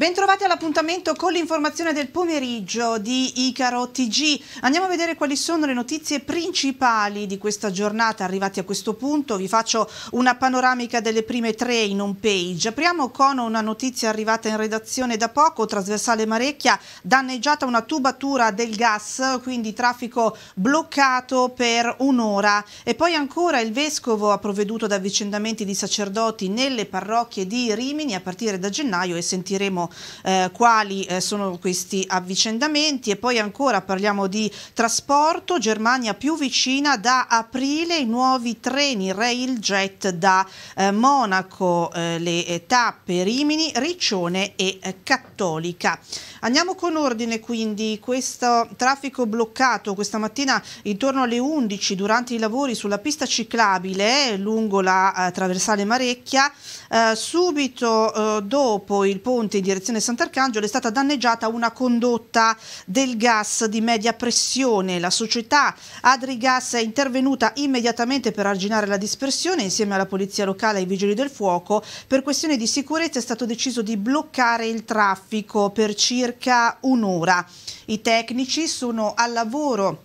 Bentrovati all'appuntamento con l'informazione del pomeriggio di Icaro TG. Andiamo a vedere quali sono le notizie principali di questa giornata. Arrivati a questo punto vi faccio una panoramica delle prime tre in home page. Apriamo con una notizia arrivata in redazione da poco, trasversale Marecchia, danneggiata una tubatura del gas, quindi traffico bloccato per un'ora. E poi ancora il Vescovo ha provveduto ad avvicendamenti di sacerdoti nelle parrocchie di Rimini a partire da gennaio e sentiremo eh, quali eh, sono questi avvicendamenti e poi ancora parliamo di trasporto, Germania più vicina da aprile i nuovi treni Railjet da eh, Monaco, eh, le tappe Rimini, Riccione e eh, Cattolica. Andiamo con ordine quindi, questo traffico bloccato questa mattina intorno alle 11 durante i lavori sulla pista ciclabile eh, lungo la traversale Marecchia, subito dopo il ponte in direzione direzione Sant'Arcangelo è stata danneggiata una condotta del gas di media pressione. La società Adrigas è intervenuta immediatamente per arginare la dispersione insieme alla polizia locale e ai vigili del fuoco. Per questioni di sicurezza è stato deciso di bloccare il traffico per circa un'ora. I tecnici sono al lavoro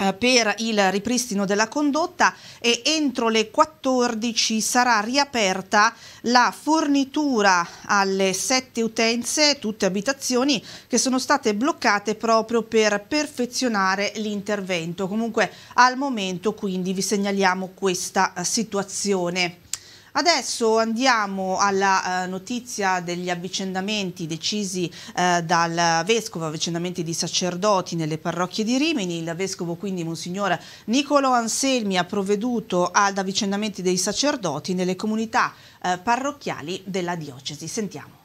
eh, per il ripristino della condotta e entro le 14 sarà riaperta la fornitura alle sette utenze, tutte abitazioni, che sono state bloccate proprio per perfezionare l'intervento. Comunque al momento quindi vi segnaliamo questa eh, situazione. Adesso andiamo alla eh, notizia degli avvicendamenti decisi eh, dal Vescovo, avvicendamenti di sacerdoti nelle parrocchie di Rimini. Il Vescovo quindi, Monsignor Nicolo Anselmi, ha provveduto ad avvicendamenti dei sacerdoti nelle comunità eh, parrocchiali della diocesi. Sentiamo.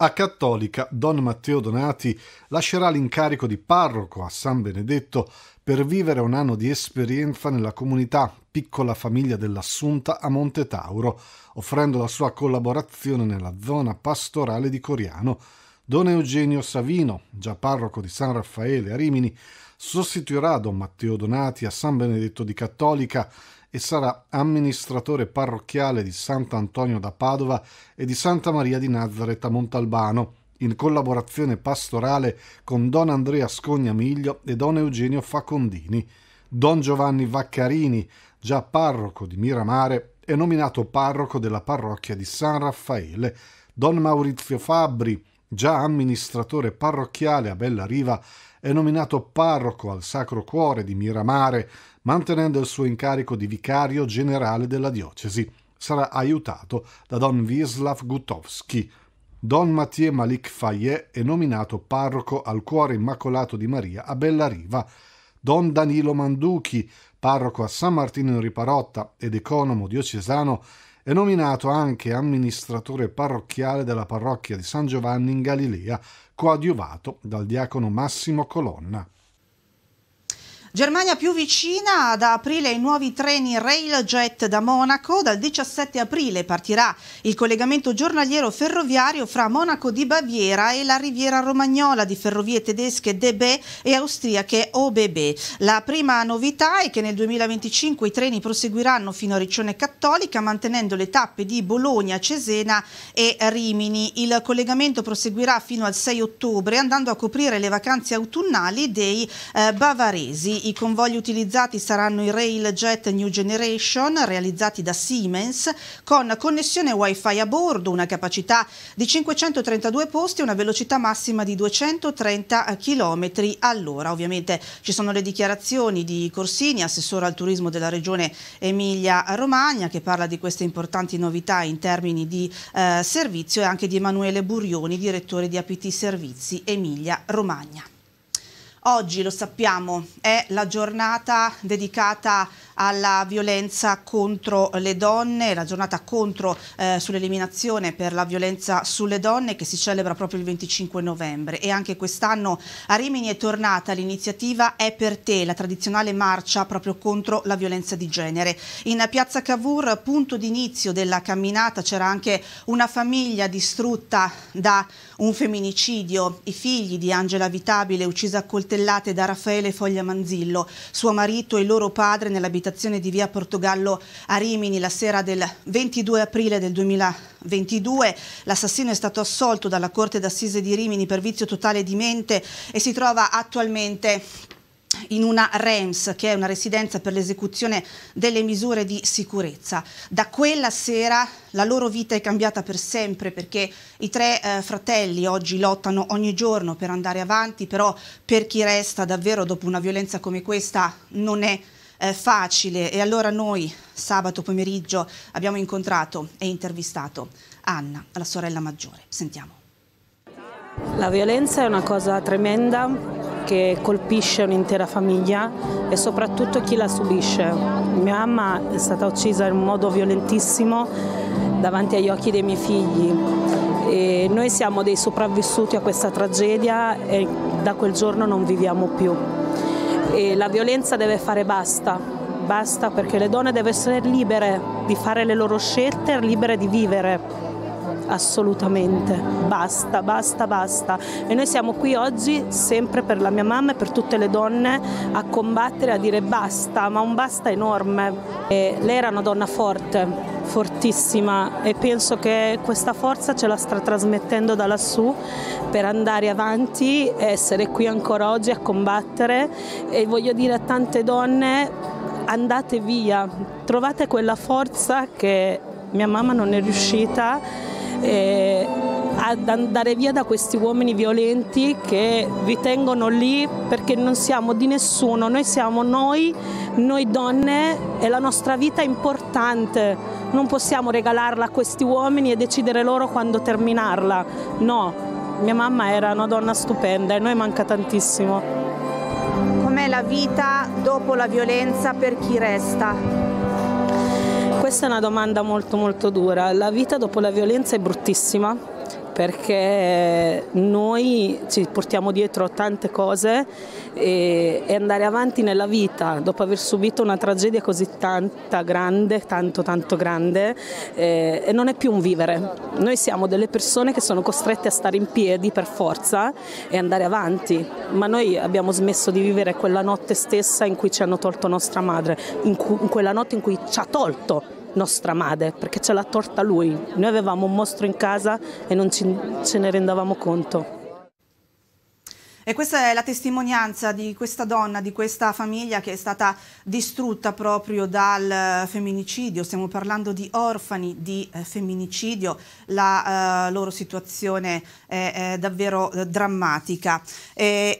A Cattolica, Don Matteo Donati lascerà l'incarico di parroco a San Benedetto per vivere un anno di esperienza nella comunità Piccola Famiglia dell'Assunta a Monte Tauro, offrendo la sua collaborazione nella zona pastorale di Coriano. Don Eugenio Savino, già parroco di San Raffaele a Rimini, sostituirà Don Matteo Donati a San Benedetto di Cattolica e sarà amministratore parrocchiale di Sant'Antonio da Padova e di Santa Maria di Nazareth a Montalbano, in collaborazione pastorale con Don Andrea Scognamiglio e Don Eugenio Facondini. Don Giovanni Vaccarini, già parroco di Miramare, è nominato parroco della parrocchia di San Raffaele. Don Maurizio Fabbri, già amministratore parrocchiale a Bella Riva, è nominato parroco al Sacro Cuore di Miramare, mantenendo il suo incarico di vicario generale della diocesi. Sarà aiutato da don Wislav Gutowski. Don Mathieu Malik Fayet è nominato parroco al Cuore Immacolato di Maria a Bellariva. Don Danilo Manduchi, parroco a San Martino in Riparotta ed economo diocesano, è nominato anche amministratore parrocchiale della parrocchia di San Giovanni in Galilea, coadiuvato dal diacono Massimo Colonna. Germania più vicina, da aprile i nuovi treni Railjet da Monaco, dal 17 aprile partirà il collegamento giornaliero ferroviario fra Monaco di Baviera e la riviera romagnola di ferrovie tedesche DB e austriache OBB. La prima novità è che nel 2025 i treni proseguiranno fino a Riccione Cattolica mantenendo le tappe di Bologna, Cesena e Rimini. Il collegamento proseguirà fino al 6 ottobre andando a coprire le vacanze autunnali dei eh, bavaresi. I convogli utilizzati saranno i Railjet New Generation realizzati da Siemens con connessione Wi-Fi a bordo, una capacità di 532 posti e una velocità massima di 230 km all'ora. Ovviamente ci sono le dichiarazioni di Corsini, assessore al turismo della regione Emilia-Romagna, che parla di queste importanti novità in termini di eh, servizio e anche di Emanuele Burioni, direttore di APT Servizi Emilia-Romagna. Oggi, lo sappiamo, è la giornata dedicata alla violenza contro le donne, la giornata contro eh, sull'eliminazione per la violenza sulle donne che si celebra proprio il 25 novembre e anche quest'anno a Rimini è tornata l'iniziativa È per te, la tradizionale marcia proprio contro la violenza di genere. In piazza Cavour, punto d'inizio della camminata, c'era anche una famiglia distrutta da un femminicidio, i figli di Angela Vitabile uccisa a coltivare coltellate da Raffaele Foglia Manzillo, suo marito e loro padre nell'abitazione di via Portogallo a Rimini la sera del 22 aprile del 2022. L'assassino è stato assolto dalla Corte d'Assise di Rimini per vizio totale di mente e si trova attualmente in una REMS, che è una residenza per l'esecuzione delle misure di sicurezza. Da quella sera la loro vita è cambiata per sempre perché i tre eh, fratelli oggi lottano ogni giorno per andare avanti, però per chi resta davvero dopo una violenza come questa non è eh, facile e allora noi sabato pomeriggio abbiamo incontrato e intervistato Anna, la sorella maggiore. Sentiamo. La violenza è una cosa tremenda che colpisce un'intera famiglia e soprattutto chi la subisce. Mia mamma è stata uccisa in modo violentissimo davanti agli occhi dei miei figli. E noi siamo dei sopravvissuti a questa tragedia e da quel giorno non viviamo più. E la violenza deve fare basta, basta perché le donne devono essere libere di fare le loro scelte, libere di vivere assolutamente. Basta, basta, basta. E noi siamo qui oggi sempre per la mia mamma e per tutte le donne a combattere, a dire basta, ma un basta enorme. E lei era una donna forte, fortissima e penso che questa forza ce la sta trasmettendo da lassù per andare avanti e essere qui ancora oggi a combattere e voglio dire a tante donne andate via, trovate quella forza che mia mamma non è riuscita eh, ad andare via da questi uomini violenti che vi tengono lì perché non siamo di nessuno, noi siamo noi, noi donne e la nostra vita è importante, non possiamo regalarla a questi uomini e decidere loro quando terminarla, no, mia mamma era una donna stupenda e noi manca tantissimo. Com'è la vita dopo la violenza per chi resta? Questa è una domanda molto molto dura. La vita dopo la violenza è bruttissima perché noi ci portiamo dietro tante cose e, andare avanti nella vita dopo aver subito una tragedia così tanta grande, tanto tanto grande, eh, non è più un vivere. Noi siamo delle persone che sono costrette a stare in piedi per forza e andare avanti, ma noi abbiamo smesso di vivere quella notte stessa in cui ci hanno tolto nostra madre, in, cui, in quella notte in cui ci ha tolto nostra madre perché ce l'ha torta lui. Noi avevamo un mostro in casa e non ce ne rendavamo conto. E questa è la testimonianza di questa donna, di questa famiglia che è stata distrutta proprio dal eh, femminicidio. Stiamo parlando di orfani di eh, femminicidio, la eh, loro situazione è, è davvero eh, drammatica. e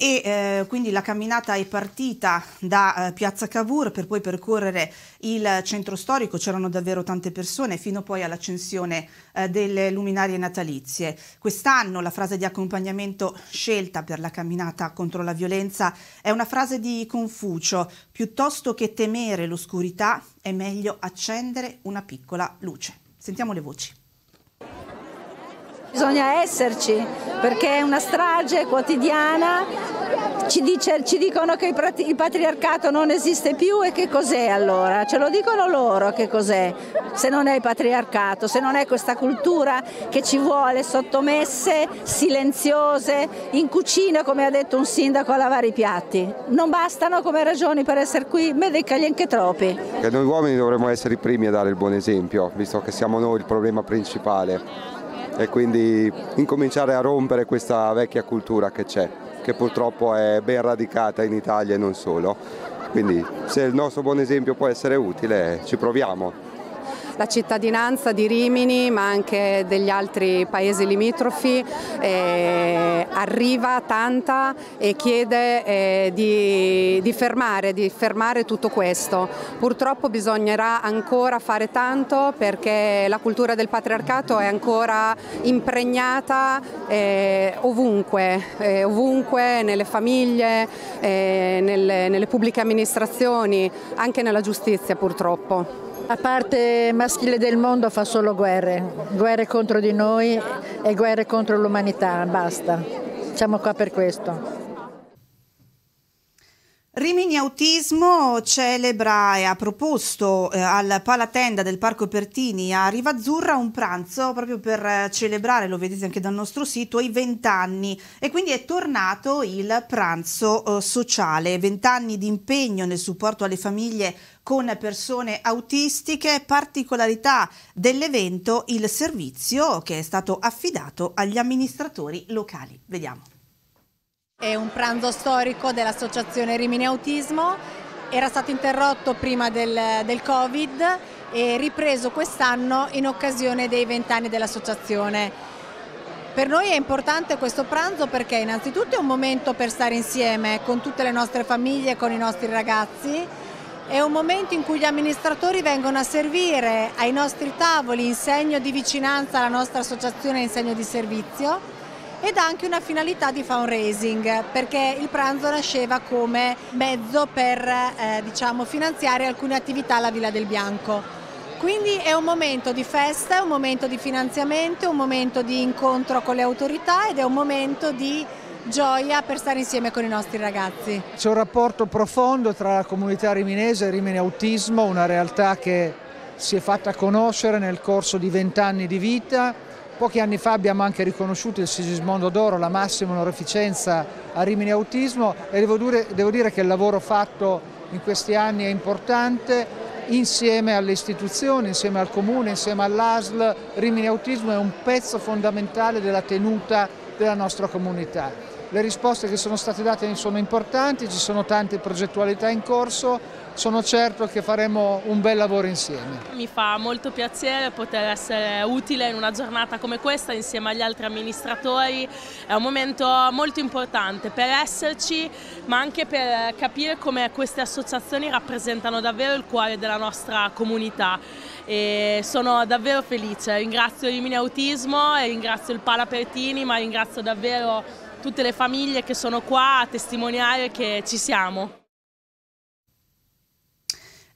quindi la camminata è partita da Piazza Cavour per poi percorrere il centro storico, c'erano davvero tante persone, fino poi all'accensione delle luminarie natalizie. Quest'anno la frase di accompagnamento scelta per la camminata discriminata contro la violenza è una frase di Confucio. Piuttosto che temere l'oscurità è meglio accendere una piccola luce. Sentiamo le voci. Bisogna esserci perché è una strage quotidiana ci, dice, ci dicono che il patriarcato non esiste più e che cos'è allora? Ce lo dicono loro che cos'è, se non è il patriarcato, se non è questa cultura che ci vuole sottomesse, silenziose, in cucina come ha detto un sindaco a lavare i piatti. Non bastano come ragioni per essere qui, me decagli anche troppi. Che noi uomini dovremmo essere i primi a dare il buon esempio, visto che siamo noi il problema principale e quindi incominciare a rompere questa vecchia cultura che c'è che purtroppo è ben radicata in Italia e non solo. Quindi se il nostro buon esempio può essere utile ci proviamo la cittadinanza di Rimini ma anche degli altri paesi limitrofi eh, arriva tanta e chiede eh, di, di, fermare, di fermare tutto questo. Purtroppo bisognerà ancora fare tanto perché la cultura del patriarcato è ancora impregnata eh, ovunque, eh, ovunque nelle famiglie, eh, nelle, nelle pubbliche amministrazioni, anche nella giustizia purtroppo. La parte maschile del mondo fa solo guerre, guerre contro di noi e guerre contro l'umanità, basta. Siamo qua per questo. Rimini Autismo celebra e ha proposto eh, al Palatenda del Parco Pertini a Rivazzurra un pranzo proprio per eh, celebrare, lo vedete anche dal nostro sito, i vent'anni e quindi è tornato il pranzo eh, sociale, vent'anni di impegno nel supporto alle famiglie con persone autistiche, particolarità dell'evento il servizio che è stato affidato agli amministratori locali. Vediamo. È un pranzo storico dell'associazione Rimini Autismo, era stato interrotto prima del, del Covid e ripreso quest'anno in occasione dei vent'anni dell'associazione. Per noi è importante questo pranzo perché innanzitutto è un momento per stare insieme con tutte le nostre famiglie, con i nostri ragazzi, è un momento in cui gli amministratori vengono a servire ai nostri tavoli in segno di vicinanza alla nostra associazione in segno di servizio ed ha anche una finalità di fundraising perché il pranzo nasceva come mezzo per eh, diciamo, finanziare alcune attività alla Villa del Bianco. Quindi è un momento di festa, un momento di finanziamento, un momento di incontro con le autorità ed è un momento di gioia per stare insieme con i nostri ragazzi. C'è un rapporto profondo tra la comunità riminese e Rimini Autismo, una realtà che si è fatta conoscere nel corso di vent'anni di vita Pochi anni fa abbiamo anche riconosciuto il Sigismondo d'Oro, la massima onorificenza a Rimini Autismo e devo dire, devo dire, che il lavoro fatto in questi anni è importante insieme alle istituzioni, insieme al Comune, insieme all'ASL. Rimini Autismo è un pezzo fondamentale della tenuta della nostra comunità le risposte che sono state date sono importanti, ci sono tante progettualità in corso, sono certo che faremo un bel lavoro insieme. Mi fa molto piacere poter essere utile in una giornata come questa insieme agli altri amministratori, è un momento molto importante per esserci ma anche per capire come queste associazioni rappresentano davvero il cuore della nostra comunità e sono davvero felice. Ringrazio il Mini Autismo, ringrazio il Pala Pertini, ma ringrazio davvero tutte le famiglie che sono qua a testimoniare che ci siamo.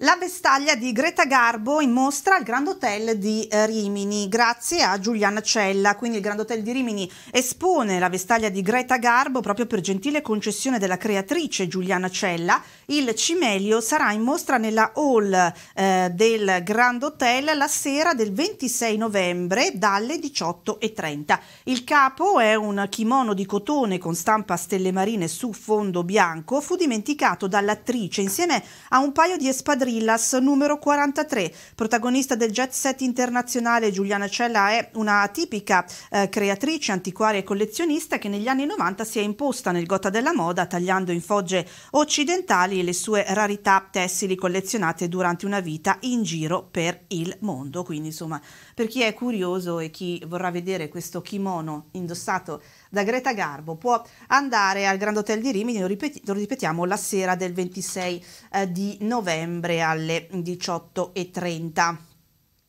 La vestaglia di Greta Garbo in mostra al Grand Hotel di eh, Rimini, grazie a Giuliana Cella. Quindi il Grand Hotel di Rimini espone la vestaglia di Greta Garbo proprio per gentile concessione della creatrice Giuliana Cella. Il cimelio sarà in mostra nella hall eh, del Grand Hotel la sera del 26 novembre dalle 18.30. Il capo è un kimono di cotone con stampa stelle marine su fondo bianco, fu dimenticato dall'attrice insieme a un paio di espadrine Gorillas numero 43. Protagonista del jet set internazionale Giuliana Cella è una tipica eh, creatrice, antiquaria e collezionista che negli anni 90 si è imposta nel gota della moda tagliando in fogge occidentali le sue rarità tessili collezionate durante una vita in giro per il mondo. Quindi insomma per chi è curioso e chi vorrà vedere questo kimono indossato da Greta Garbo. Può andare al Grand Hotel di Rimini, lo, ripet- lo ripetiamo, la sera del 26 eh, di novembre alle 18.30.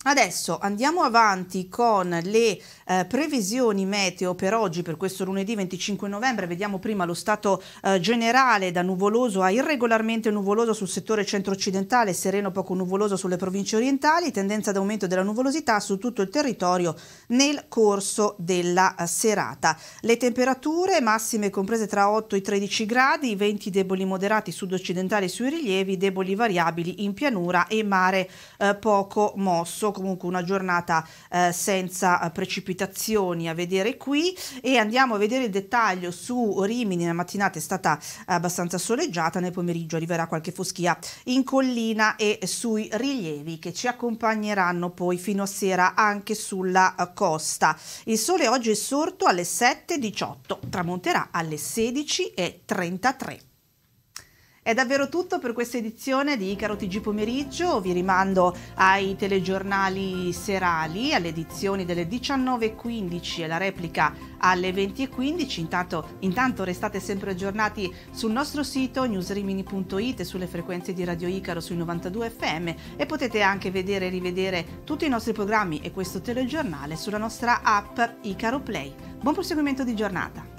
Adesso andiamo avanti con le eh, previsioni meteo per oggi, per questo lunedì 25 novembre. Vediamo prima lo stato eh, generale da nuvoloso a irregolarmente nuvoloso sul settore centro-occidentale, sereno poco nuvoloso sulle province orientali, tendenza d'aumento della nuvolosità su tutto il territorio nel corso della eh, serata. Le temperature massime comprese tra 8 e 13 gradi, venti deboli moderati sud-occidentali sui rilievi, deboli variabili in pianura e mare eh, poco mosso comunque una giornata eh, senza eh, precipitazioni a vedere qui e andiamo a vedere il dettaglio su Rimini, la mattinata è stata abbastanza soleggiata, nel pomeriggio arriverà qualche foschia in collina e sui rilievi che ci accompagneranno poi fino a sera anche sulla eh, costa. Il sole oggi è sorto alle 7.18, tramonterà alle 16.33. È davvero tutto per questa edizione di Icaro TG Pomeriggio, vi rimando ai telegiornali serali, alle edizioni delle 19.15 e la replica alle 20.15, intanto, intanto, restate sempre aggiornati sul nostro sito newsrimini.it e sulle frequenze di Radio Icaro sui 92 FM e potete anche vedere e rivedere tutti i nostri programmi e questo telegiornale sulla nostra app Icaro Play. Buon proseguimento di giornata!